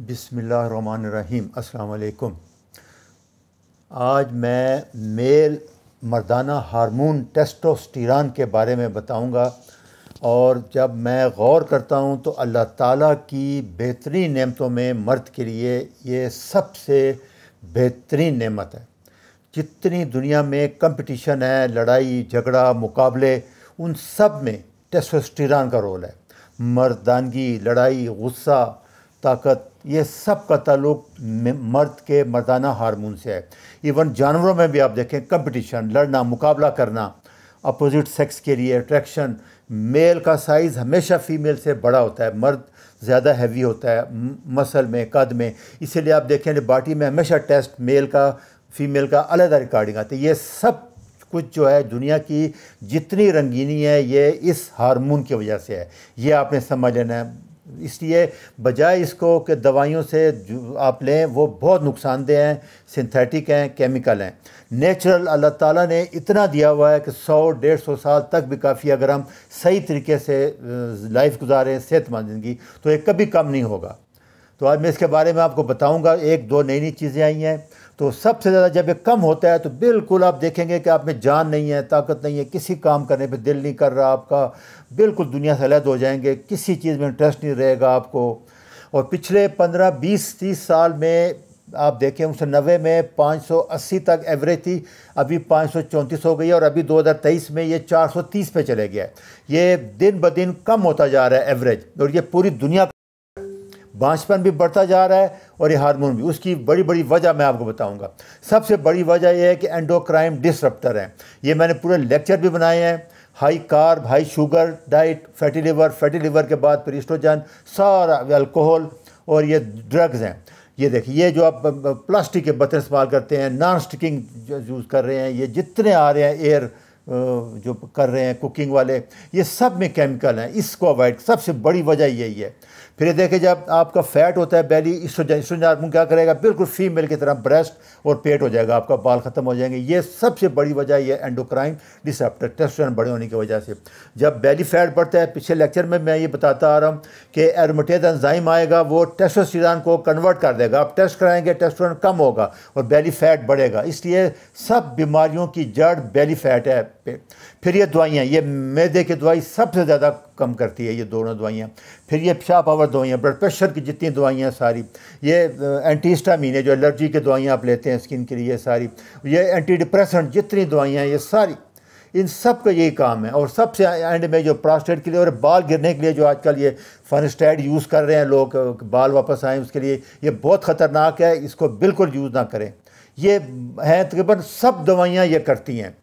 बिसमीम असलकुम आज मैं मेल मर्दाना हार्मोन टेस्टोस्टिरान के बारे में बताऊंगा और जब मैं गौर करता हूं तो अल्लाह ताला की बेहतरीन नेमतों में मर्द के लिए ये सबसे बेहतरीन नेमत है जितनी दुनिया में कंपटीशन है लड़ाई झगड़ा मुकाबले उन सब में टेस्टोस्टिरान का रोल है मर्दानगी लड़ाई गुस्सा ताकत ये सब का ताल्लुक मर्द के मर्दाना हारमोन से है इवन जानवरों में भी आप देखें कंपटीशन लड़ना मुकाबला करना अपोजिट सेक्स के लिए अट्रैक्शन मेल का साइज़ हमेशा फ़ीमेल से बड़ा होता है मर्द ज़्यादा हैवी होता है मसल में कद में इसीलिए आप देखें बाटी में हमेशा टेस्ट मेल का फ़ीमेल का अलग रिकॉर्डिंग आती है ये सब कुछ जो है दुनिया की जितनी रंगीनी है ये इस हारमोन की वजह से है ये आपने समझ लेना है इसलिए बजाय इसको कि दवाइयों से आप लें वो बहुत नुकसानदेह हैं सिंथेटिक हैं केमिकल हैं नेचुरल अल्लाह ताला ने इतना दिया हुआ है कि सौ डेढ़ सौ साल तक भी काफ़ी अगर हम सही तरीके से लाइफ गुजारें सेहतमंद ज़िंदगी तो ये कभी कम नहीं होगा तो आज मैं इसके बारे में आपको बताऊँगा एक दो नई नई चीज़ें आई हैं तो सबसे ज़्यादा जब ये कम होता है तो बिल्कुल आप देखेंगे कि आप में जान नहीं है ताकत नहीं है किसी काम करने पे दिल नहीं कर रहा आपका बिल्कुल दुनिया से अलग हो जाएंगे किसी चीज़ में इंटरेस्ट नहीं रहेगा आपको और पिछले पंद्रह बीस तीस साल में आप देखें उन्नीस नब्बे में 580 तक एवरेज थी अभी 534 हो गई और अभी 2023 में ये 430 पे चले गया है ये दिन ब दिन कम होता जा रहा है एवरेज और ये पूरी दुनिया बाँचपन भी बढ़ता जा रहा है और ये हार्मोन भी उसकी बड़ी बड़ी वजह मैं आपको बताऊंगा सबसे बड़ी वजह यह है कि एंडोक्राइम डिसरप्टर हैं ये मैंने पूरे लेक्चर भी बनाए हैं high carb high sugar diet fatty liver fatty liver के बाद फिर स्ट्रोजन सारा अल्कोहल और ये ड्रग्स हैं ये देखिए ये जो आप प्लास्टिक के बर्तन इस्तेमाल करते हैं नॉन स्टिकिंग यूज़ कर रहे हैं ये जितने आ रहे हैं एयर जो कर रहे हैं कुकिंग वाले ये सब में केमिकल हैं इसको अवॉइड सबसे बड़ी वजह यही है फिर ये देखें जब आपका फैट होता है बैली इस्ट्रोजन इस्ट्रोजन क्या करेगा बिल्कुल फीमेल की तरह ब्रेस्ट और पेट हो जाएगा आपका बाल ख़त्म हो जाएंगे ये सबसे बड़ी वजह ये एंडोक्राइन डिसेप्टर टेस्टोस्टेरोन बड़े होने की वजह से जब बैली फैट बढ़ता है पिछले लेक्चर में मैं ये बताता आ रहा हूँ कि एरोमेटेज एंजाइम आएगा वो टेस्टोस्टेरोन को कन्वर्ट कर देगा आप टेस्ट कराएंगे टेस्टोस्टेरोन कम होगा और बैली फैट बढ़ेगा इसलिए सब बीमारियों की जड़ बैली फैट है पे फिर ये दवाइयाँ ये मैदे की दवाई सबसे ज़्यादा कम करती है ये दोनों दवाइयाँ फिर ये पेशाब पावर दवाइयाँ ब्लड प्रेशर की जितनी दवाइयाँ सारी ये एंटीस्टामीन है जो एलर्जी की दवाइयाँ आप लेते हैं स्किन के लिए सारी ये एंटी डिप्रेसेंट जितनी दवाइयाँ ये सारी इन सब का यही काम है और सबसे एंड में जो प्रोस्टेट के लिए और बाल गिरने के लिए जो आजकल ये फनस्टाइड यूज़ कर रहे हैं लोग बाल वापस आएँ उसके लिए ये बहुत ख़तरनाक है इसको बिल्कुल यूज़ ना करें ये हैं तकरीबन सब दवाइयाँ ये करती हैं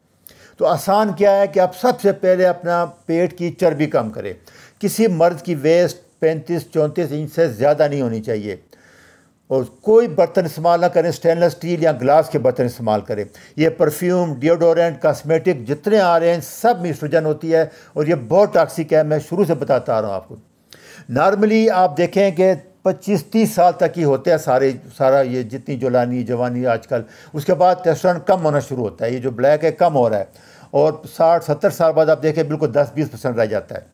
तो आसान क्या है कि आप सबसे पहले अपना पेट की चर्बी कम करें किसी मर्द की वेस्ट पैंतीस चौंतीस इंच से ज़्यादा नहीं होनी चाहिए और कोई बर्तन इस्तेमाल ना करें स्टेनलेस स्टील या ग्लास के बर्तन इस्तेमाल करें ये परफ्यूम डिओडोरेंट कॉस्मेटिक जितने आ रहे हैं सब में सृजन होती है और ये बहुत टॉक्सिक है मैं शुरू से बताता आ रहा हूँ आपको नॉर्मली आप देखें कि पच्चीस तीस साल तक ही होते हैं सारे सारा ये जितनी जुलानी जवानी आजकल उसके बाद टेस्टोरेंट कम होना शुरू होता है ये जो ब्लैक है कम हो रहा है और साठ सत्तर साल बाद आप देखें बिल्कुल दस बीस परसेंट रह जाता है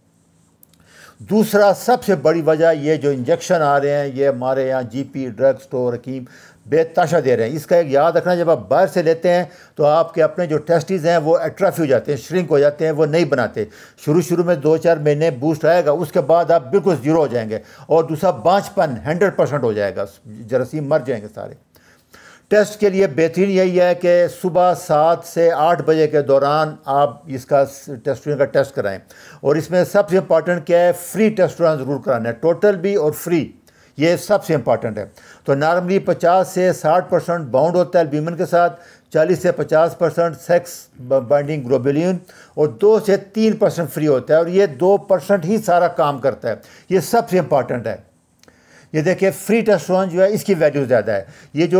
दूसरा सबसे बड़ी वजह ये जो इंजेक्शन आ रहे हैं ये हमारे यहाँ जीपी ड्रग स्टोर हकीम बेताशा दे रहे हैं इसका एक याद रखना जब आप बाहर से लेते हैं तो आपके अपने जो टेस्टिस हैं वो एट्राफी हो जाते हैं श्रिंक हो जाते हैं वो नहीं बनाते शुरू शुरू में दो चार महीने बूस्ट आएगा उसके बाद आप बिल्कुल ज़ीरो हो जाएंगे और दूसरा बाँचपन हंड्रेड परसेंट हो जाएगा जरासीम मर जाएंगे सारे टेस्ट के लिए बेहतरीन यही है कि सुबह सात से आठ बजे के दौरान आप इसका टेस्ट का टेस्ट कराएं और इसमें सबसे इम्पॉर्टेंट क्या है फ्री टेस्ट ज़रूर कराना है टोटल भी और फ्री ये सबसे इम्पॉर्टेंट है तो नॉर्मली 50 से 60 परसेंट बाउंड होता है वीमन के साथ 40 से 50 परसेंट सेक्स बाइंडिंग ग्रोबिलियन और दो से तीन परसेंट फ्री होता है और ये दो परसेंट ही सारा काम करता है ये सबसे इम्पॉर्टेंट है ये देखिए फ्री टेस्टोस्टेरोन जो है इसकी वैल्यू ज़्यादा है ये जो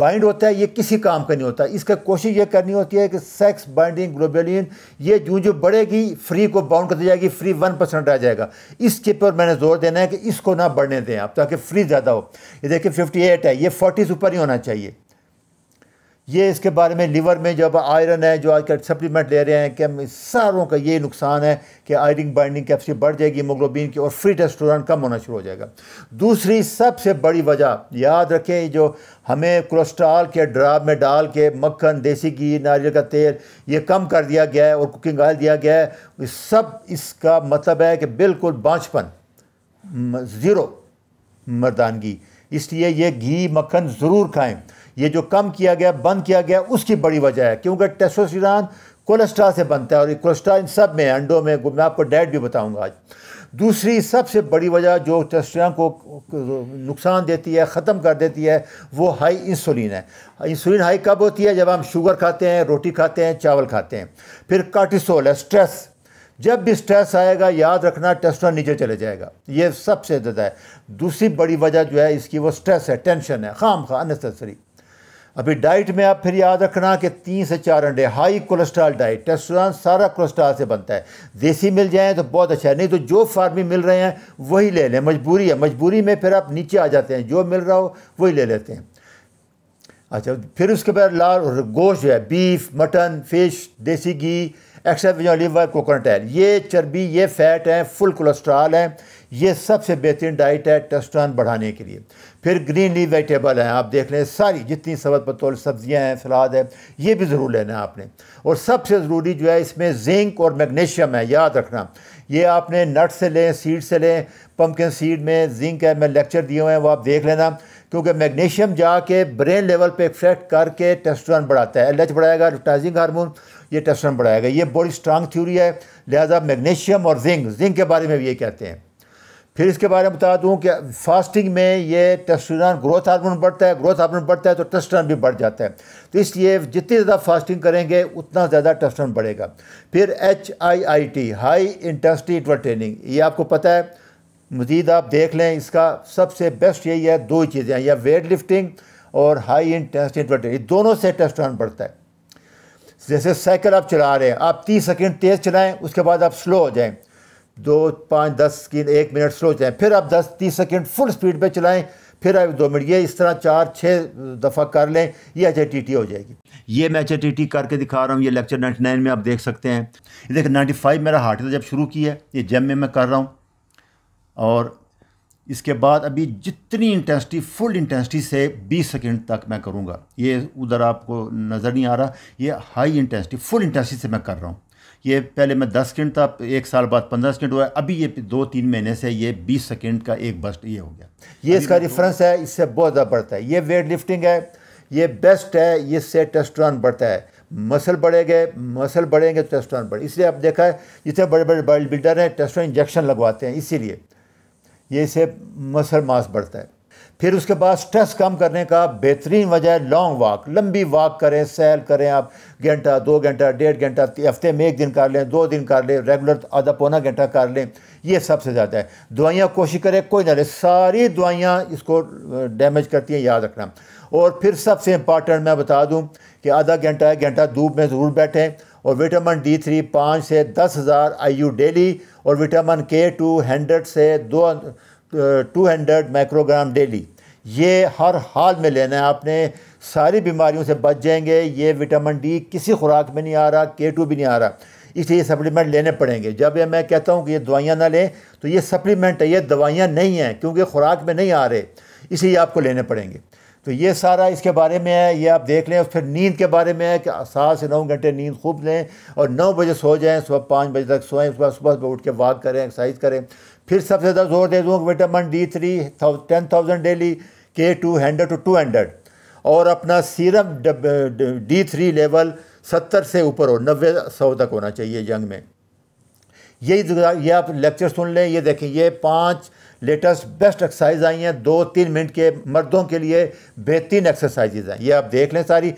बाइंड होता है ये किसी काम का नहीं होता इसका कोशिश ये करनी होती है कि सेक्स बाइंडिंग ग्लोबेलिन ये जो जो बढ़ेगी फ्री को बाउंड कर दी जाएगी फ्री वन परसेंट आ जाएगा इसके पर मैंने जोर देना है कि इसको ना बढ़ने दें आप ताकि फ्री ज़्यादा हो ये देखिए फिफ्टी एट है ये फोर्टी से ऊपर ही होना चाहिए ये इसके बारे में लीवर में जब आयरन है जो आजकल सप्लीमेंट ले रहे हैं कि हम सारों का ये नुकसान है कि आयरन बाइंडिंग कैपेसिटी बढ़ जाएगी मोग्लोबिन की और फ्री टेस्टोरान कम होना शुरू हो जाएगा दूसरी सबसे बड़ी वजह याद रखें जो हमें कोलेस्ट्रॉल के ड्राप में डाल के मक्खन देसी घी नारियल का तेल ये कम कर दिया गया है और कुकिंग ऑयल दिया गया है सब इसका मतलब है कि बिल्कुल बाँचपन ज़ीरो मर्दानगी इसलिए ये घी मक्खन ज़रूर खाएँ ये जो कम किया गया बंद किया गया उसकी बड़ी वजह है क्योंकि टेस्टोस्टेरॉन कोलेस्ट्रॉल से बनता है और ये कोलेस्ट्रॉल इन सब में अंडों में मैं आपको डाइट भी बताऊंगा आज दूसरी सबसे बड़ी वजह जो टेस्टोस्टेरॉन को नुकसान देती है ख़त्म कर देती है वो हाई इंसुलिन है इंसुलिन हाई कब होती है जब हम शुगर खाते हैं रोटी खाते हैं चावल खाते हैं फिर कार्टिसोल है स्ट्रेस जब भी स्ट्रेस आएगा याद रखना टेस्टोस्टेरॉन नीचे चले जाएगा ये सबसे ज़्यादा है दूसरी बड़ी वजह जो है इसकी वो स्ट्रेस है टेंशन है खाम खा अननेसेसरी अभी डाइट में आप फिर याद रखना कि तीन से चार अंडे हाई कोलेस्ट्रॉल डाइट टेस्टोस्टेरोन सारा कोलेस्ट्रॉल से बनता है देसी मिल जाए तो बहुत अच्छा है नहीं तो जो फार्मी मिल रहे हैं वही ले लें मजबूरी है मजबूरी में फिर आप नीचे आ जाते हैं जो मिल रहा हो वही ले लेते हैं अच्छा फिर उसके बाद लाल गोश्त जो है beef mutton fish desi ghee extra liver olive oil coconut oil ये चर्बी ये फैट है फुल कोलेस्ट्रॉल है ये सबसे बेहतरीन डाइट है टेस्टोस्टेरोन बढ़ाने के लिए फिर ग्रीन लीव वेजिटेबल हैं आप देख लें सारी जितनी सबत बतौल सब्ज़ियाँ हैं सलाद है ये भी ज़रूर लेना है आपने और सबसे ज़रूरी जो है इसमें जिंक और मैग्नीशियम है याद रखना ये आपने नट से लें सीड से लें पम्पकिन सीड में जिंक है मैं लेक्चर दिए हुए हैं वो आप देख लेना क्योंकि मैग्नीशियम जाके ब्रेन लेवल पे इफेक्ट करके टेस्टोस्टेरोन बढ़ाता है एलएच बढ़ाएगा रिटाइजिंग हार्मोन ये टेस्टोस्टेरोन बढ़ाएगा ये बड़ी स्ट्रांग थ्योरी है लिहाजा मैग्नीशियम और जिंक जिंक के बारे में भी ये कहते हैं फिर इसके बारे में बता दूं कि फास्टिंग में ये टेस्टोस्टेरोन ग्रोथ हार्मोन बढ़ता है ग्रोथ हार्मोन बढ़ता है तो टेस्टोस्टेरोन भी बढ़ जाता है तो इसलिए जितनी ज़्यादा फास्टिंग करेंगे उतना ज़्यादा टेस्टोस्टेरोन बढ़ेगा फिर H I I T high intensity interval training ये आपको पता है मज़ीद आप देख लें इसका सबसे बेस्ट यही है दो ही चीज़ें या वेट लिफ्टिंग और हाई इंटेंसिटी इंटरवल ट्रेनिंग दोनों से टेस्टोस्टेरोन बढ़ता है जैसे साइकिल आप चला रहे हैं आप तीस सेकेंड तेज़ चलाएँ उसके बाद आप स्लो हो जाएँ दो पाँच दस सेकेंड एक मिनट स्लो चलाएं फिर आप दस तीस सेकेंड फुल स्पीड पर चलाएँ फिर आप दो मिनट ये इस तरह चार छः दफ़ा कर लें ये एच टी टी हो जाएगी ये मैं एच टी टी करके दिखा रहा हूँ ये लेक्चर नाइन्टी नाइन में आप देख सकते हैं देखिए नाइन्टी फाइव मेरा हार्ट जब शुरू किया है ये जम में मैं कर रहा हूँ और इसके बाद अभी जितनी इंटेंसिटी फुल इंटेंसिटी से 20 सेकंड तक मैं करूँगा ये उधर आपको नज़र नहीं आ रहा ये हाई इंटेंसिटी फुल इंटेंसिटी से मैं कर रहा हूँ ये पहले मैं दस सेकेंड था एक साल बाद पंद्रह सेकेंड हुआ अभी ये दो तीन महीने से ये बीस सेकेंड का एक बस्ट ये हो गया ये इसका डिफरेंस है इससे बहुत ज़्यादा बढ़ता है ये वेट लिफ्टिंग है ये बेस्ट है ये इससे टेस्टोरान बढ़ता है मसल बढ़ेंगे मसल बढ़ेंगे तो टेस्टोरान बढ़े इसलिए आप देखा है जितने बड़े बड़े बॉडी बिल्डर हैं टेस्टोरान इंजेक्शन लगवाते हैं इसीलिए ये इसे मसल मास बढ़ता है फिर उसके बाद स्ट्रेस कम करने का बेहतरीन वजह है लॉन्ग वॉक लंबी वॉक करें सैर करें आप घंटा दो घंटा डेढ़ घंटा हफ्ते में एक दिन कर लें दो दिन कर लें रेगुलर आधा पौना घंटा कर लें ये सबसे ज़्यादा है दवाइयाँ कोशिश करें कोई ना ले सारी दवाइयाँ इसको डैमेज करती हैं याद रखना और फिर सबसे इंपॉर्टेंट मैं बता दूँ कि आधा घंटा एक घंटा धूप में ज़रूर बैठें और विटामिन डी थ्री पाँच से दस हज़ार आई यू डेली और विटामिन के टू हंड्रेड से दो टू हंड्रेड माइक्रोग्राम डेली ये हर हाल में लेना है आपने सारी बीमारियों से बच जाएंगे ये विटामिन डी किसी खुराक में नहीं आ रहा के टू भी नहीं आ रहा इसलिए सप्लीमेंट लेने पड़ेंगे जब ये मैं कहता हूँ कि ये दवाइयाँ ना लें तो ये सप्लीमेंट है ये दवाइयाँ नहीं हैं क्योंकि खुराक में नहीं आ रहे इसलिए आपको लेने पड़ेंगे तो ये सारा इसके बारे में है ये आप देख लें फिर नींद के बारे में है कि सात से नौ घंटे नींद खूब लें और नौ बजे सो जाएं सुबह पाँच बजे तक सोएं उसके बाद सुबह उठ के वॉक करें एक्सरसाइज करें फिर सबसे ज़्यादा जोर दे दूँगा vitamin D three ten thousand daily K two hundred two two hundred और अपना सीरम डी थ्री लेवल सत्तर से ऊपर हो नब्बे सौ तक होना चाहिए जंग में यही ये आप लेक्चर सुन लें ये देखें ये पांच लेटेस्ट बेस्ट एक्सरसाइज आई हैं दो तीन मिनट के मर्दों के लिए बेहतरीन एक्सरसाइजेज हैं ये आप देख लें सारी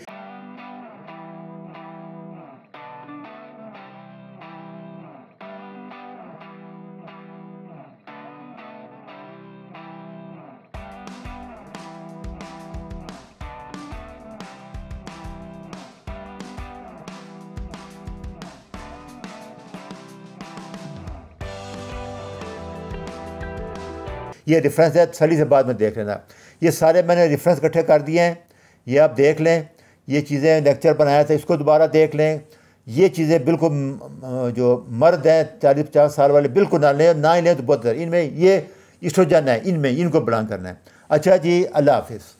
ये रेफरेंस है तसली से बाद में देख लेना ये सारे मैंने रेफरेंस इकट्ठे कर दिए हैं ये आप देख लें ये चीज़ें लेक्चर बनाया था इसको दोबारा देख लें ये चीज़ें बिल्कुल जो मर्द हैं चालीस पचास साल वाले बिल्कुल ना लें ना ही लें तो बहुत इनमें ये इस्ट्रोजन है इनमें इनको बड़ा करना है अच्छा जी अल्लाह हाफिज़